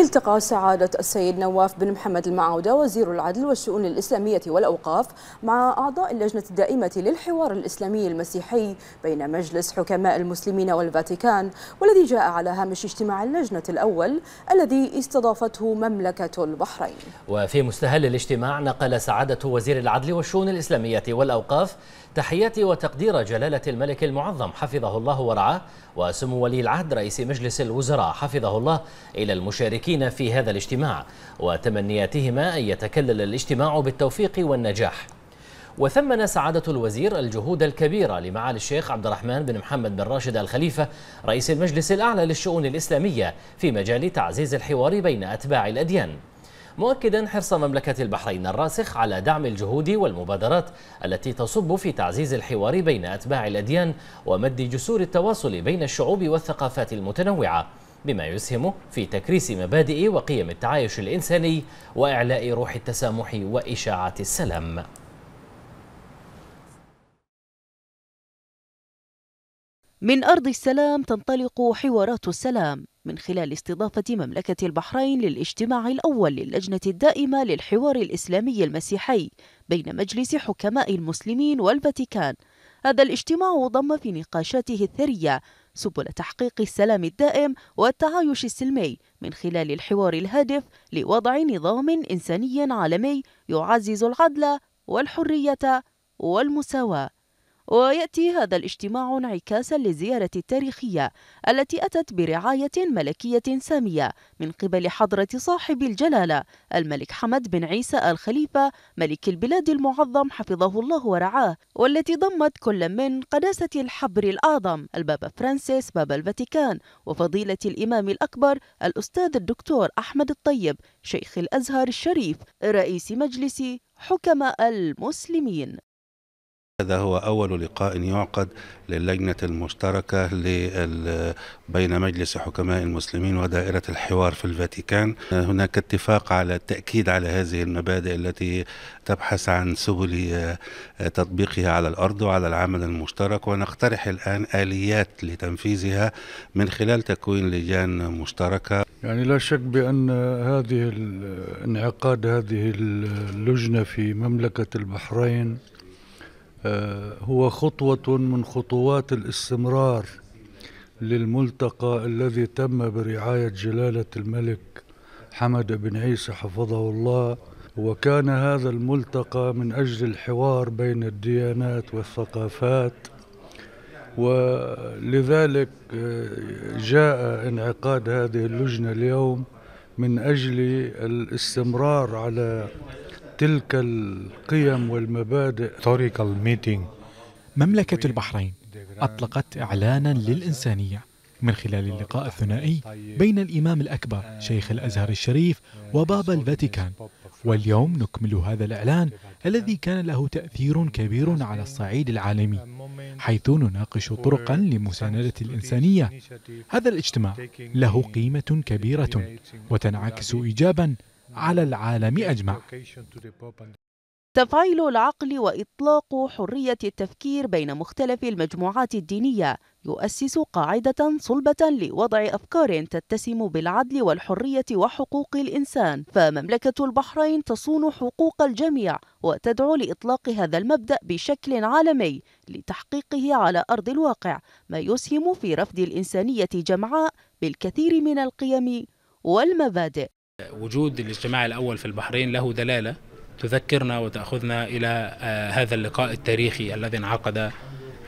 التقى سعادة السيد نواف بن محمد المعاودة وزير العدل والشؤون الإسلامية والأوقاف مع أعضاء اللجنة الدائمة للحوار الإسلامي المسيحي بين مجلس حكماء المسلمين والفاتيكان والذي جاء على هامش اجتماع اللجنة الأول الذي استضافته مملكة البحرين وفي مستهل الاجتماع نقل سعادة وزير العدل والشؤون الإسلامية والأوقاف تحيات وتقدير جلالة الملك المعظم حفظه الله ورعاه وسمو ولي العهد رئيس مجلس الوزراء حفظه الله إلى المشاركين المشاركين في هذا الاجتماع وتمنياتهما أن يتكلل الاجتماع بالتوفيق والنجاح وثمن سعادة الوزير الجهود الكبيرة لمعالي الشيخ عبد الرحمن بن محمد بن راشد الخليفة رئيس المجلس الأعلى للشؤون الإسلامية في مجال تعزيز الحوار بين أتباع الأديان مؤكدا حرص مملكة البحرين الراسخ على دعم الجهود والمبادرات التي تصب في تعزيز الحوار بين أتباع الأديان ومد جسور التواصل بين الشعوب والثقافات المتنوعة بما يسهم في تكريس مبادئ وقيم التعايش الإنساني وإعلاء روح التسامح وإشاعة السلام من أرض السلام تنطلق حوارات السلام من خلال استضافة مملكة البحرين للاجتماع الأول للجنة الدائمة للحوار الإسلامي المسيحي بين مجلس حكماء المسلمين والفاتيكان هذا الاجتماع ضم في نقاشاته الثرية سبل تحقيق السلام الدائم والتعايش السلمي من خلال الحوار الهادف لوضع نظام إنساني عالمي يعزز العدل والحرية والمساواة ويأتي هذا الاجتماع انعكاسا للزيارة التاريخية التي أتت برعاية ملكية سامية من قبل حضرة صاحب الجلالة الملك حمد بن عيسى آل خليفة ملك البلاد المعظم حفظه الله ورعاه والتي ضمت كل من قداسة الحبر الأعظم البابا فرانسيس بابا الفاتيكان وفضيلة الإمام الأكبر الأستاذ الدكتور أحمد الطيب شيخ الأزهر الشريف رئيس مجلس حكماء المسلمين هذا هو أول لقاء يعقد للجنة المشتركة بين مجلس حكماء المسلمين ودائرة الحوار في الفاتيكان هناك اتفاق على التأكيد على هذه المبادئ التي تبحث عن سبل تطبيقها على الأرض وعلى العمل المشترك ونقترح الآن آليات لتنفيذها من خلال تكوين لجان مشتركة يعني لا شك بأن هذه انعقاد هذه اللجنة في مملكة البحرين آه، هو خطوة من خطوات الاستمرار للملتقى الذي تم برعاية جلالة الملك حمد بن عيسى حفظه الله وكان هذا الملتقى من أجل الحوار بين الديانات والثقافات ولذلك آه، جاء انعقاد هذه اللجنة اليوم من أجل الاستمرار على تلك القيم والمبادئ طريق الميتينج مملكة البحرين أطلقت إعلانا للإنسانية من خلال اللقاء الثنائي بين الإمام الأكبر شيخ الأزهر الشريف وبابا الفاتيكان واليوم نكمل هذا الإعلان الذي كان له تأثير كبير على الصعيد العالمي حيث نناقش طرقا لمساندة الإنسانية هذا الاجتماع له قيمة كبيرة وتنعكس إيجابا على العالم أجمع تفعيل العقل واطلاق حريه التفكير بين مختلف المجموعات الدينيه يؤسس قاعده صلبه لوضع افكار تتسم بالعدل والحريه وحقوق الانسان فمملكه البحرين تصون حقوق الجميع وتدعو لاطلاق هذا المبدا بشكل عالمي لتحقيقه على ارض الواقع ما يسهم في رفض الانسانيه جمعاء بالكثير من القيم والمبادئ وجود الاجتماع الأول في البحرين له دلالة تذكرنا وتأخذنا إلى آه، هذا اللقاء التاريخي الذي انعقد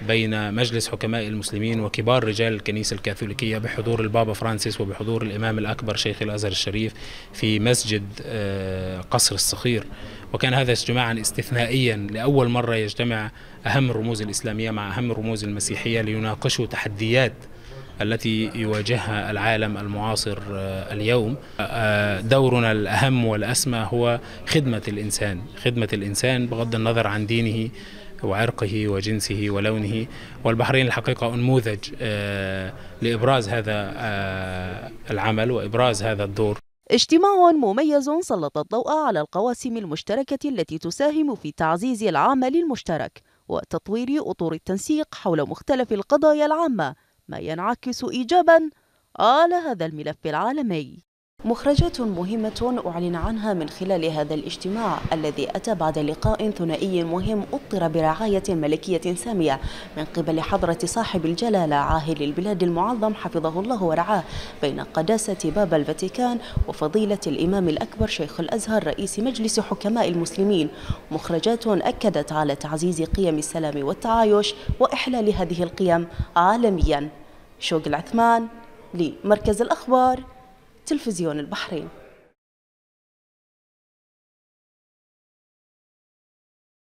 بين مجلس حكماء المسلمين وكبار رجال الكنيسة الكاثوليكية بحضور البابا فرانسيس وبحضور الإمام الأكبر شيخ الأزهر الشريف في مسجد آه، قصر الصخير وكان هذا اجتماعا استثنائيا لأول مرة يجتمع أهم الرموز الإسلامية مع أهم الرموز المسيحية ليناقشوا تحديات التي يواجهها العالم المعاصر آه، اليوم آه، دورنا الأهم والأسمى هو خدمة الإنسان خدمة الإنسان بغض النظر عن دينه وعرقه وجنسه ولونه والبحرين الحقيقة أنموذج آه، لإبراز هذا العمل وإبراز هذا الدور اجتماع مميز سلط الضوء على القواسم المشتركة التي تساهم في تعزيز العمل المشترك وتطوير أطور التنسيق حول مختلف القضايا العامة ما ينعكس إيجابا على هذا الملف العالمي مخرجات مهمة أعلن عنها من خلال هذا الاجتماع الذي أتى بعد لقاء ثنائي مهم أطر برعاية ملكية سامية من قبل حضرة صاحب الجلالة عاهل البلاد المعظم حفظه الله ورعاه بين قداسة باب الفاتيكان وفضيلة الإمام الأكبر شيخ الأزهر رئيس مجلس حكماء المسلمين مخرجات أكدت على تعزيز قيم السلام والتعايش وإحلال هذه القيم عالميا شوق العثمان لمركز الأخبار تلفزيون البحرين